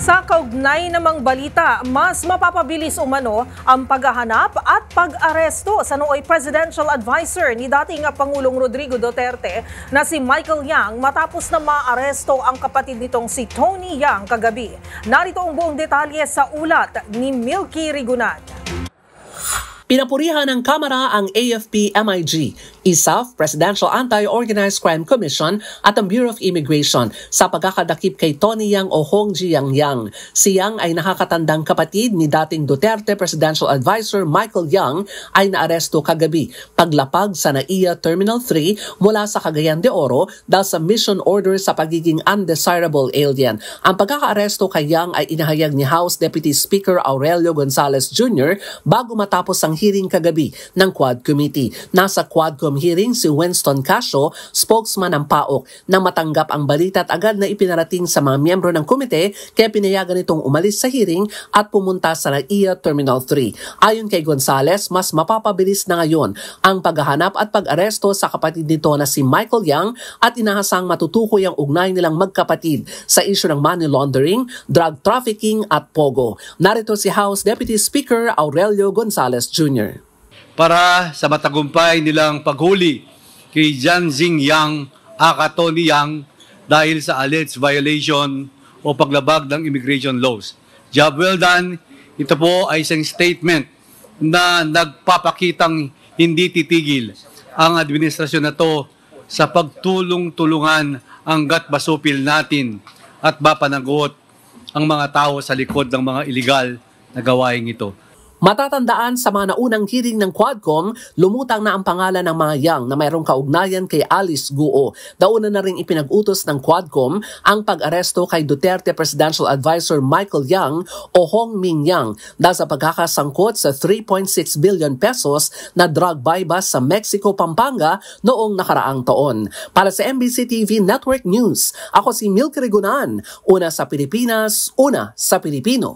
Sa kaugnay namang balita, mas mapapabilis umano ang paghahanap at pag-aresto sa nooy presidential advisor ni dating Pangulong Rodrigo Duterte na si Michael Yang matapos na maaresto ang kapatid nitong si Tony Yang kagabi. Narito ang buong detalye sa ulat ni Milky Rigunan. Pinapurihan ng Kamara ang AFP-MIG, ISAF, Presidential Anti-Organized Crime Commission at ang Bureau of Immigration sa pagkakadakip kay Tony Yang o Hong Jiang Yang. Si Yang ay nakakatandang kapatid ni dating Duterte Presidential Advisor Michael Yang ay naaresto kagabi paglapag sa NAIA Terminal 3 mula sa Cagayan de Oro dahil sa mission order sa pagiging undesirable alien. Ang pagkakaaresto kay Yang ay inahayag ni House Deputy Speaker Aurelio Gonzales Jr. bago matapos ang hearing kagabi ng Quad Committee. Nasa Quadcom hearing si Winston Casio, spokesman ng PAOK, nang matanggap ang balita at agad na ipinarating sa mga miyembro ng komite kaya pinayagan itong umalis sa hearing at pumunta sa NAIA Terminal 3. Ayon kay Gonzales, mas mapapabilis na ngayon ang paghahanap at pag-aresto sa kapatid nito na si Michael Yang at inahasang matutukoy ang ugnay nilang magkapatid sa isyo ng money laundering, drug trafficking at pogo. Narito si House Deputy Speaker Aurelio Gonzales Jr. Jr. Para sa matagumpay nilang paghuli kay Jiang Yang, aka Tony Yang dahil sa alleged violation o paglabag ng immigration laws. Job well done. Ito po ay isang statement na nagpapakitang hindi titigil ang administrasyon na to sa pagtulong-tulungan hanggat basupil natin at mapanagot ang mga tao sa likod ng mga ilegal na gawain ito. Matatandaan sa mga naunang hearing ng Quadcom, lumutang na ang pangalan ng mga Yang na mayroong kaugnayan kay Alice Guo. Dauna na rin ipinag-utos ng Quadcom ang pag-aresto kay Duterte Presidential Advisor Michael Yang o Hong Ming Yang dahil sa pagkakasangkot sa 3.6 billion pesos na drug buy-bust sa Mexico, Pampanga noong nakaraang taon. Para sa MBC TV Network News, ako si Milk Rigunan, una sa Pilipinas, una sa Pilipino.